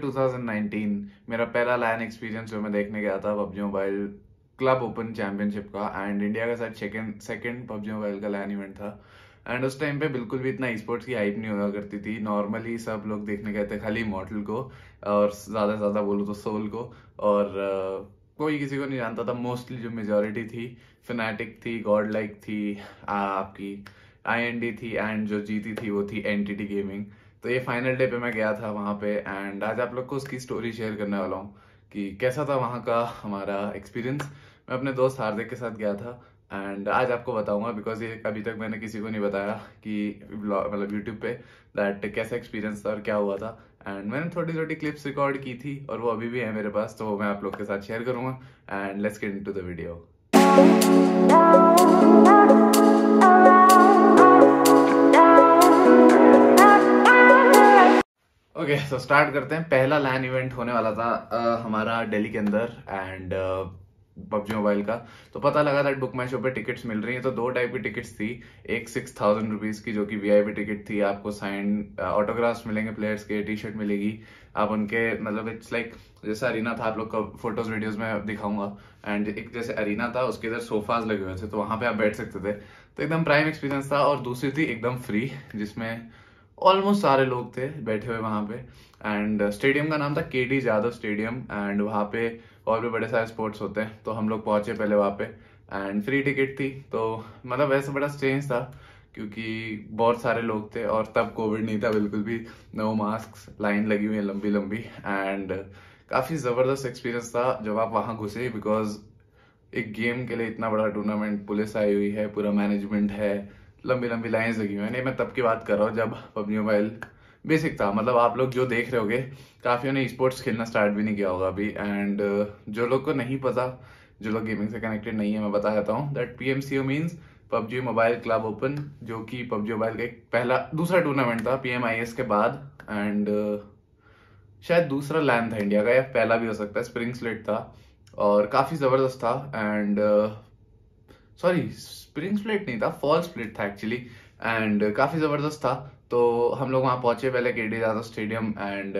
2019 मेरा पहला लैन एक्सपीरियंस जो मैं देखने गया था PUBG mobile club open championship का एंड इंडिया का सेकंड सेकंड पबजी मोबाइल का लैन इवेंट था एंड उस टाइम पे बिल्कुल भी इतना स्पोर्ट्स की हाइप नहीं हुआ करती थी नॉर्मली सब लोग देखने गए थे खाली मॉडल को और ज़्यादा से ज़्यादा बोलूँ तो सोल को और uh, कोई किसी को नहीं जानता था मोस्टली जो मेजोरिटी थी फिनेटिक थी गॉड लाइक थी आपकी आई थी एंड जो जीती थी वो थी एन गेमिंग तो ये फाइनल डे पे मैं गया था वहाँ पे एंड आज आप लोग को उसकी स्टोरी शेयर करने वाला हूँ कि कैसा था वहाँ का हमारा एक्सपीरियंस मैं अपने दोस्त हार्दिक के साथ गया था एंड आज आपको बताऊंगा बिकॉज ये अभी तक मैंने किसी को नहीं बताया कि मतलब यूट्यूब पे दैट कैसा एक्सपीरियंस था और क्या हुआ था एंड मैंने छोटी छोटी क्लिप्स रिकॉर्ड की थी और वो अभी भी है मेरे पास तो मैं आप लोग के साथ शेयर करूंगा and let's get into the video okay so start करते हैं पहला लैन इवेंट होने वाला था uh, हमारा दिल्ली के अंदर एंड पबजी मोबाइल का तो पता लगा था बुक माई शो पे टिकट्स मिल रही हैं तो दो टाइप की टिकट्स थी एक सिक्स थाउजेंड रुपीज़ की जो कि वीआईपी टिकट थी आपको साइन ऑटोग्राफ्स मिलेंगे प्लेयर्स के टी शर्ट मिलेगी आप उनके मतलब इट्स लाइक जैसे अरीना था आप लोग का फोटोज वीडियोज में दिखाऊंगा एंड एक जैसे अरीना था उसके इधर सोफाज लगे हुए थे तो वहां पे आप बैठ सकते थे तो एकदम प्राइम एक्सपीरियंस था और दूसरी थी एकदम फ्री जिसमें ऑलमोस्ट सारे लोग थे बैठे हुए वहां पे एंड स्टेडियम uh, का नाम था के डी यादव स्टेडियम एंड वहां पे और भी बड़े सारे स्पोर्ट्स होते हैं तो हम लोग पहुंचे पहले वहां पे एंड फ्री टिकट थी तो मतलब वैसे बड़ा चेंज था क्योंकि बहुत सारे लोग थे और तब कोविड नहीं था बिल्कुल भी नो मास्क लाइन लगी हुई है लंबी लंबी एंड uh, काफ़ी ज़बरदस्त एक्सपीरियंस था जब आप वहां घुसे बिकॉज एक गेम के लिए इतना बड़ा टूर्नामेंट पुलिस आई हुई है पूरा मैनेजमेंट है लंबी लंबी लाइंस लगी हुई है नहीं मैं तब की बात कर रहा हूँ जब पबजी मोबाइल बेसिक था मतलब आप लोग जो देख रहे होगे काफ़ियों ने स्पोर्ट्स खेलना स्टार्ट भी नहीं किया होगा अभी एंड uh, जो लोग को नहीं पता जो लोग गेमिंग से कनेक्टेड नहीं है मैं बता देता हूँ that P M C O means PUBG mobile club open जो कि पबजी मोबाइल का एक पहला दूसरा टूर्नामेंट था पी एम आई एस के बाद एंड uh, शायद दूसरा लैन था इंडिया का या पहला भी हो सकता है स्प्रिंग स्लेट था और काफ़ी ज़बरदस्त था एंड सॉरी स्प्रिंग स्प्लिट नहीं था फॉल स्प्लिट था एक्चुअली एंड uh, काफ़ी ज़बरदस्त था तो हम लोग वहाँ पहुँचे पहले के डी यादव स्टेडियम एंड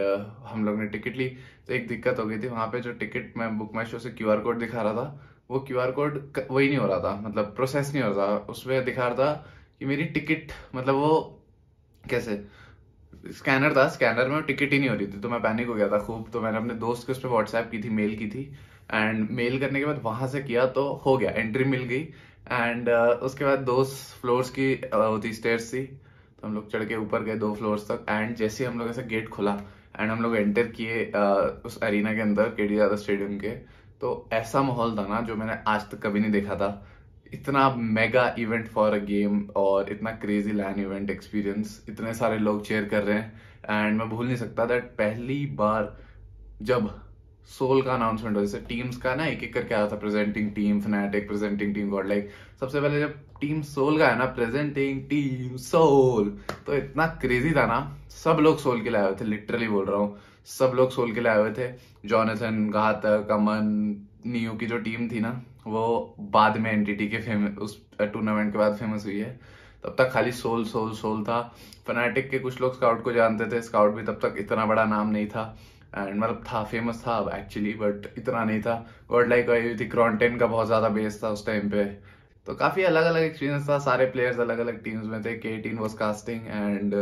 हम लोग ने टिकट ली तो एक दिक्कत हो गई थी वहाँ पे जो टिकट मैं बुक माई शो से क्यू आर कोड दिखा रहा था वो क्यू आर कोड वही नहीं हो रहा था मतलब प्रोसेस नहीं हो रहा था उसमें दिखा रहा था कि मेरी टिकट मतलब वो कैसे स्कैनर था स्कैनर में टिकट ही नहीं हो रही थी तो मैं पैनिक हो गया था खूब तो मैंने अपने दोस्त को उस पर व्हाट्सएप की थी मेल की थी एंड मेल करने के बाद वहां से किया तो हो गया एंट्री मिल गई एंड uh, उसके बाद दो फ्लोर्स की होती स्टेयर थी तो हम लोग चढ़ के ऊपर गए दो फ्लोर्स तक एंड जैसे हम लोग ऐसा गेट खुला एंड हम लोग एंटर किए uh, उस अरीना के अंदर के डी दादा स्टेडियम के तो ऐसा माहौल था ना जो मैंने आज तक कभी नहीं देखा था इतना mega event for a game और इतना क्रेजी लैंड इवेंट एक्सपीरियंस इतने सारे लोग चेयर कर रहे हैं एंड मैं भूल नहीं सकता दैट पहली बार जब सोल का अनाउंसमेंट जैसे टीम्स का ना एक एक करके आया था presenting team Fnatic presenting team Godlike सबसे पहले जब टीम सोल का है ना प्रेजेंटिंग टीम सोल तो इतना क्रेजी था ना सब लोग सोल के लिए आए थे लिटरली बोल रहा हूँ सब लोग सोल के लिए आए हुए थे जॉनसन घातक अमन नियो की जो टीम थी ना वो बाद में एनटीटी के फेमस उस टूर्नामेंट uh, के बाद फेमस हुई है तब तक खाली सोल सोल सोल था फनाटिक के कुछ लोग स्काउट को जानते थे स्काउट भी तब तक इतना बड़ा नाम नहीं था एंड मतलब था फेमस था अब एक्चुअली बट इतना नहीं था वर्ल्ड लाइक आई हुई थी क्रॉन्टेन का बहुत ज़्यादा बेस था उस टाइम पे तो काफ़ी अलग अलग एक्सपीरियंस था सारे प्लेयर्स अलग अलग टीम्स में थे के टीन वॉज कास्टिंग एंड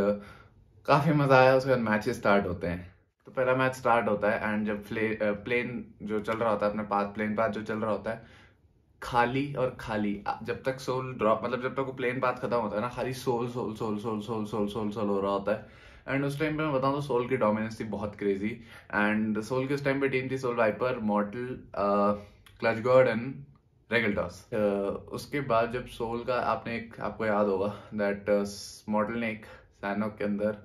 काफ़ी मज़ा आया उसके बाद मैचेस स्टार्ट होते हैं तो पहला मैच स्टार्ट होता है एंड जब प्ले प्लेन uh, जो चल रहा होता है अपने पाथ प्लेन पाथ जो चल रहा होता है खाली और खाली जब तक सोल ड्रॉप मतलब जब तक वो प्लेन पाथ खत्म होता है ना खाली Soul Soul Soul Soul Soul Soul Soul Soul हो रहा होता है एंड उस टाइम पे मैं बताऊँ तो सोल की डोमिनेंस थी बहुत क्रेजी एंड सोल के उस टाइम पे टीम थी Soul Viper Mortal Clutch God and Regaltos उसके बाद जब सोल का आपने एक आपको याद होगा दैट मॉडल uh, ने एक सैनो के अंदर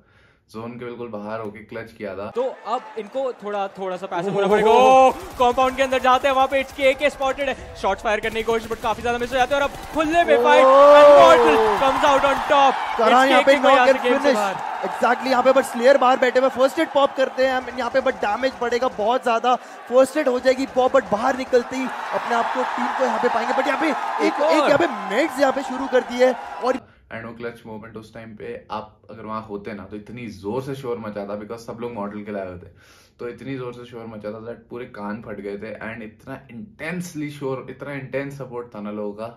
जोन के बिल्कुल बाहर होके क्लच किया था तो अब इनको थोड़ा थोड़ा सा पैसे होना पड़ेगा कॉम्पाउंड के अंदर जाते हैं वहां पे एचके एके स्पॉटेड है शॉट फायर करने की कोशिश बट काफी ज्यादा मिस हो जाते हैं और अब खुले में fight comes out on top करा यहां पे नॉक फिनिश एग्जैक्टली यहां पे बट स्लेयर बाहर बैठे हुए फर्स्ट एड पॉप करते हैं यहां पे बट डैमेज पड़ेगा बहुत ज्यादा फर्स्ट एड हो जाएगी पॉप बट बाहर निकलते ही अपने आप को टीम को यहां पे पाएंगे बट यहां पे एक, एक यहां पे मेड्स यहां पे शुरू कर दिए और वो क्लच मोमेंट उस टाइम पे आप अगर वहां होते ना तो इतनी जोर से शोर मचा था बिकॉज सब लोग मॉडल के लाए होते तो इतनी जोर से शोर मचा था दैट पूरे कान फट गए थे एंड इतना इंटेंसली शोर इतना इंटेंस सपोर्ट था ना लोगों का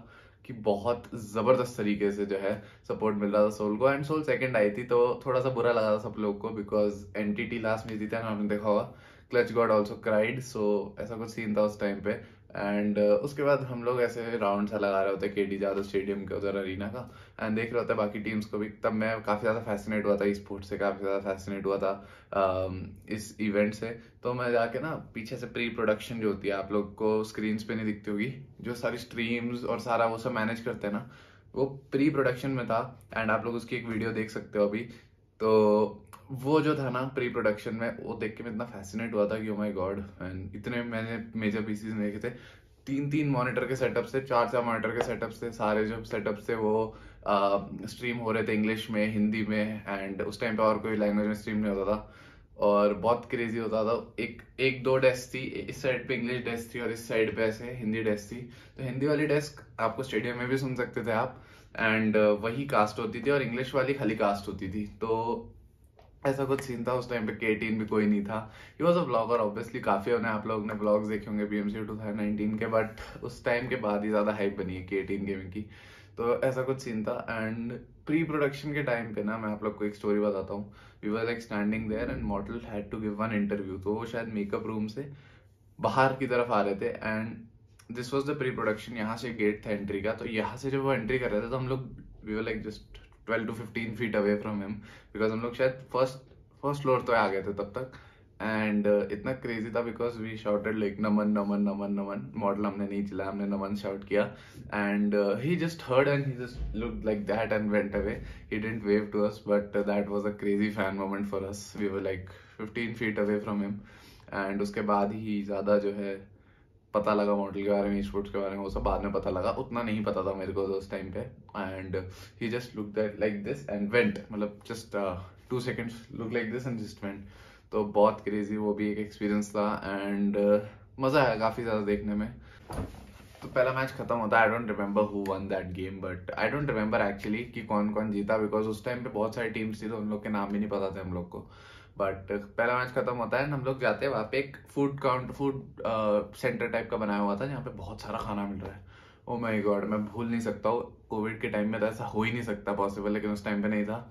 कि बहुत ज़बरदस्त तरीके से जो है सपोर्ट मिल रहा था सोल को एंड सोल सेकंड आई थी तो थोड़ा सा बुरा लगा था सब लोग को because N T T last में जीता ना आपने देखा होगा Clutch God also cried so ऐसा कुछ सीन था उस टाइम पे एंड uh, उसके बाद हम लोग ऐसे राउंड सा लगा रहे होते के डी जादव स्टेडियम के उधर अरीना का एंड देख रहे होते बाकी टीम्स को भी तब मैं काफ़ी ज़्यादा फैसिनेट हुआ था इस स्पोर्ट्स से काफ़ी ज़्यादा फैसिनेट हुआ था um, इस इवेंट से तो मैं जाके ना पीछे से प्री प्रोडक्शन जो होती है आप लोग को स्क्रीन पे नहीं दिखती होगी जो सारी स्ट्रीम्स और सारा वो सब मैनेज करते हैं ना वो प्री प्रोडक्शन में था एंड आप लोग उसकी एक वीडियो देख सकते हो अभी तो वो जो था ना प्री प्रोडक्शन में वो देख के मैं इतना फैसिनेट हुआ था कि माई गॉड एंड इतने मैंने मेजर पीसीज देखे थे तीन तीन मॉनिटर के सेटअप से चार चार मॉनिटर के सेटअप से सारे जो सेटअप से वो स्ट्रीम हो रहे थे इंग्लिश में हिंदी में एंड उस टाइम पे और कोई लैंग्वेज में स्ट्रीम नहीं होता था और बहुत क्रेजी होता था एक एक दो डेस्क थी इस साइड पे इंग्लिश डेस्क थी और इस साइड पे ऐसे हिंदी डेस्क थी तो हिंदी वाली डेस्क आपको स्टेडियम में भी सुन सकते थे आप एंड uh, वही कास्ट होती थी और इंग्लिश वाली खाली कास्ट होती थी तो ऐसा कुछ सीन था उस टाइम पे के टीन भी कोई नहीं था he was a blogger obviously काफ़ी होने आप लोग ने ब्लॉग्स देखे होंगे B M C two thousand nineteen के बट उस टाइम के बाद ही ज़्यादा हाइप बनी है के टीन गेमिंग की तो ऐसा कुछ सीन था एंड प्री प्रोडक्शन के टाइम पे ना मैं आप लोग को एक स्टोरी बताता हूँ we were like standing there and Mortal had to give one interview तो वो शायद मेकअप रूम से बाहर की तरफ आ रहे थे and this was the pre production यहाँ से गेट था एंट्री का तो यहाँ से जब वो एंट्री कर रहे थे तो हम लोग we were like just twelve to fifteen feet away from him because हम लोग शायद फर्स्ट फर्स्ट फ्लोर तो आ गए थे तब तक एंड uh, इतना क्रेजी था because we shouted like Naman Naman Naman Naman Mortal हमने नहीं चला हमने नमन शॉर्ट किया and he just heard and he just look like that and went away he didn't wave to us but that was a crazy fan moment for us we were like fifteen feet away from him and उसके बाद ही ज़्यादा जो है पता लगा model के बारे में स्पोर्ट्स के बारे में वो सब बाद में पता लगा उतना नहीं पता था मेरे को तो उस टाइम पे and he just look like this and went मतलब just two seconds look like this and just went तो बहुत क्रेजी वो भी एक एक्सपीरियंस था एंड uh, मज़ा आया काफ़ी ज़्यादा देखने में तो पहला मैच खत्म होता है I don't remember who won that game but I don't remember actually कि कौन कौन जीता बिकॉज उस टाइम पे बहुत सारी टीम्स थी तो उन लोग के नाम भी नहीं पता थे हम लोग को बट पहला मैच खत्म होता है हम लोग जाते हैं वहाँ पे एक food count food centre type का बनाया हुआ था जहाँ पे बहुत सारा खाना मिल रहा है ओ माई गॉड मैं भूल नहीं सकता हूँ कोविड के टाइम में तो ऐसा हो ही नहीं सकता पॉसिबल लेकिन उस टाइम पे नहीं था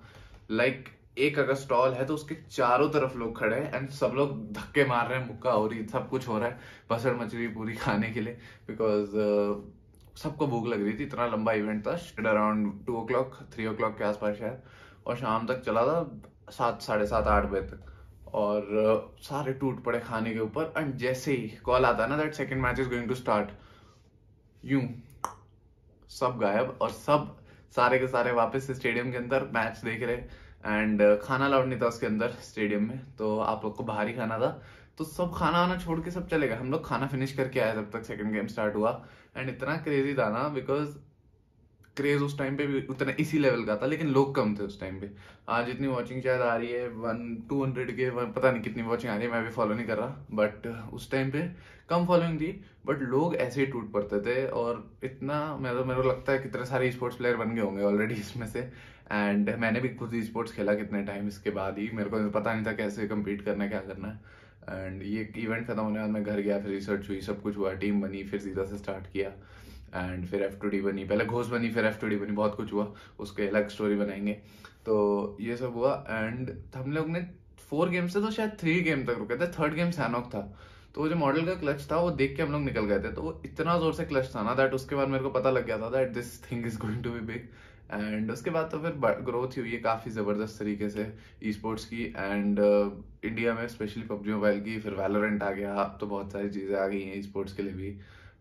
लाइक like, एक अगर स्टॉल है तो उसके चारों तरफ लोग खड़े हैं एंड सब लोग धक्के मार रहे हैं मुक्का हो रही सब कुछ हो रहा है बसड़ मछली पूरी खाने के लिए बिकॉज uh, सबको भूख लग रही थी इतना लंबा इवेंट था around two o'clock three o'clock के आसपास शायद और शाम तक चला था सात साढ़े सात आठ बजे तक और uh, सारे टूट पड़े खाने के ऊपर एंड जैसे ही कॉल आता ना that second match is going to start you सब गायब और सब सारे के सारे वापस स्टेडियम के अंदर मैच देख रहे एंड खाना अलाउड नहीं था उसके अंदर स्टेडियम में तो आप लोग को बाहर ही खाना था तो सब खाना वाना छोड़ के सब चले गए हम लोग खाना फिनिश करके आए तब तक सेकंड गेम स्टार्ट हुआ एंड इतना क्रेजी था ना बिकॉज क्रेज उस टाइम पे भी उतना इसी लेवल का था लेकिन लोग कम थे उस टाइम पे आज इतनी वॉचिंग शायद आ रही है वन टू हंड्रेड के पता नहीं कितनी वॉचिंग आ रही है मैं भी फॉलो नहीं कर रहा बट उस टाइम पे कम फॉलोइंग थी बट लोग ऐसे ही टूट पड़ते थे और इतना मेरे तो, मेरे को लगता है कितने सारे स्पोर्ट्स प्लेयर बन गए होंगे ऑलरेडी इसमें से एंड मैंने भी खुद स्पोर्ट्स खेला कितने टाइम इसके बाद ही मेरे को पता नहीं था कैसे कम्पीट करना है क्या करना है एंड ये इवेंट खत्म होने के बाद मैं घर गया फिर रिसर्च हुई सब कुछ हुआ टीम बनी फिर सीधा से स्टार्ट किया एंड फिर एफ टू डी बनी पहले घोष बनी फिर एफ टू डी बनी बहुत कुछ हुआ उसके अलग स्टोरी बनाएंगे तो ये सब हुआ एंड हम लोग ने फोर गेम से तो शायद थ्री गेम तक रुके थे थर्ड गेम सैनॉक था तो जो मॉडल का क्लच था वो देख के हम लोग निकल गए थे तो वो इतना जोर से क्लच था ना दैट उसके बाद मेरे को पता लग गया था that this thing is going to be big and उसके बाद तो फिर ग्रोथ ही हुई है काफ़ी ज़बरदस्त तरीके से ई स्पोर्ट्स की एंड uh, इंडिया में स्पेशली पबजी मोबाइल की फिर वैलोरेंट आ गया अब तो बहुत सारी चीज़ें आ गई हैं ई स्पोर्ट्स के लिए भी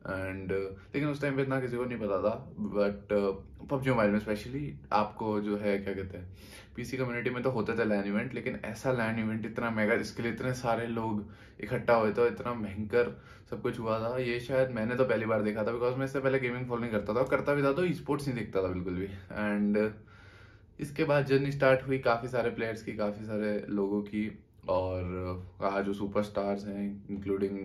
एंड uh, लेकिन उस टाइम पे इतना किसी को नहीं पता था बट uh, पबजी मोबाइल में स्पेशली आपको जो है क्या कहते हैं पीसी कम्युनिटी में तो होते थे लैंड इवेंट लेकिन ऐसा लैंड इवेंट इतना मेगा जिसके लिए इतने सारे लोग इकट्ठा हुए थे इतना भयंकर सब कुछ हुआ था ये शायद मैंने तो पहली बार देखा था बिकॉज मैं इससे पहले गेमिंग फॉलो नहीं करता था करता भी था तो ई स्पोर्ट्स नहीं देखता था बिल्कुल भी एंड इसके बाद जर्नी स्टार्ट हुई काफ़ी सारे प्लेयर्स की काफ़ी सारे लोगों की और कहा uh, जो सुपरस्टार्स हैं इंक्लूडिंग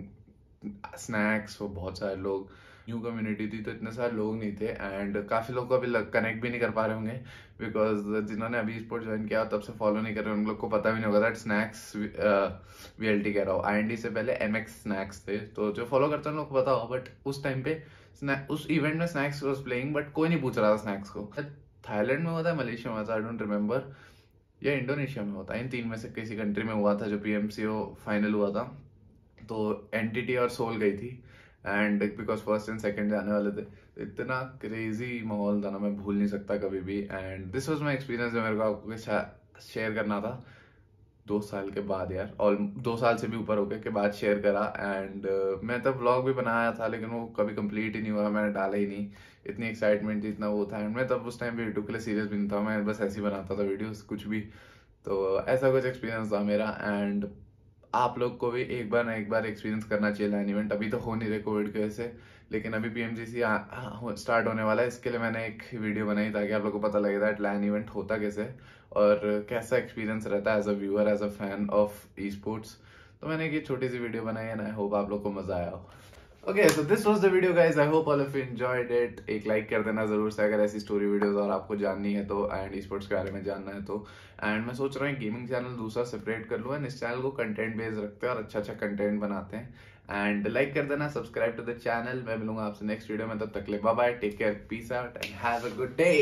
स्नैक्स वो बहुत सारे लोग न्यू कम्युनिटी थी तो इतने सारे लोग नहीं थे एंड काफ़ी लोग को अभी कनेक्ट भी नहीं कर पा रहे होंगे बिकॉज जिन्होंने अभी स्पोर्ट ज्वाइन किया तब से फॉलो नहीं कर रहे उन लोग को पता भी नहीं होगा that Snax V L T कह रहा हूँ आई एन डी से पहले एम एक्स स्नैक्स थे तो जो फॉलो करते हैं उन लोग को पता होगा बट उस टाइम पे उस इवेंट में स्नैक्स वॉज प्लेइंग बट कोई नहीं पूछ रहा था स्नैक्स को थाईलैंड में हुआ था मलेशिया में था आई डोंट रिमेंबर या इंडोनेशिया में होता है इन तीन में से किसी कंट्री में हुआ था जो P M C O final हुआ था तो एनटीटी और सोल गई थी and because first and second जाने वाले थे तो इतना क्रेजी माहौल था ना मैं भूल नहीं सकता कभी भी and this was my experience जो मेरे को आपको शेयर करना था दो साल के बाद यार और दो साल से भी ऊपर हो गए के बाद शेयर करा एंड uh, मैं तब तो व्लॉग भी बनाया था लेकिन वो कभी कंप्लीट ही नहीं हुआ मैंने डाला ही नहीं इतनी एक्साइटमेंट थी इतना वो था एंड मैं तब उस टाइम भी यूट्यूब के लिए सीरियस भी नहीं था मैं बस ऐसे ही बनाता था वीडियोस कुछ भी तो ऐसा कुछ एक्सपीरियंस था मेरा एंड आप लोग को भी एक बार ना एक बार एक्सपीरियंस करना चाहिए लाइन इवेंट अभी तो हो नहीं रहे कोविड की वजह से लेकिन अभी पीएमजीसी स्टार्ट होने वाला है इसके लिए मैंने एक वीडियो बनाई ताकि आप लोग को पता लगे दैट लाइन इवेंट होता कैसे और कैसा एक्सपीरियंस रहता है as a viewer as a fan of esports तो मैंने एक छोटी सी वीडियो बनाई है आई होप आप लोग को मजा आया हो okay so this was the video guys I hope all of you enjoyed it एक लाइक कर देना जरूर से अगर ऐसी स्टोरी वीडियोस और आपको जाननी है तो एंड ई स्पोर्ट्स के बारे में जानना है तो एंड मैं सोच रहा हूँ गेमिंग चैनल दूसरा सेपरेट कर लूँ एंड इस चैनल को कंटेंट बेस रखते हैं और अच्छा अच्छा कंटेंट बनाते हैं एंड लाइक कर देना सब्सक्राइब टू द चैनल मैं मिलूंगा आपसे नेक्स्ट वीडियो में तब तक ले bye take care peace out and have a good day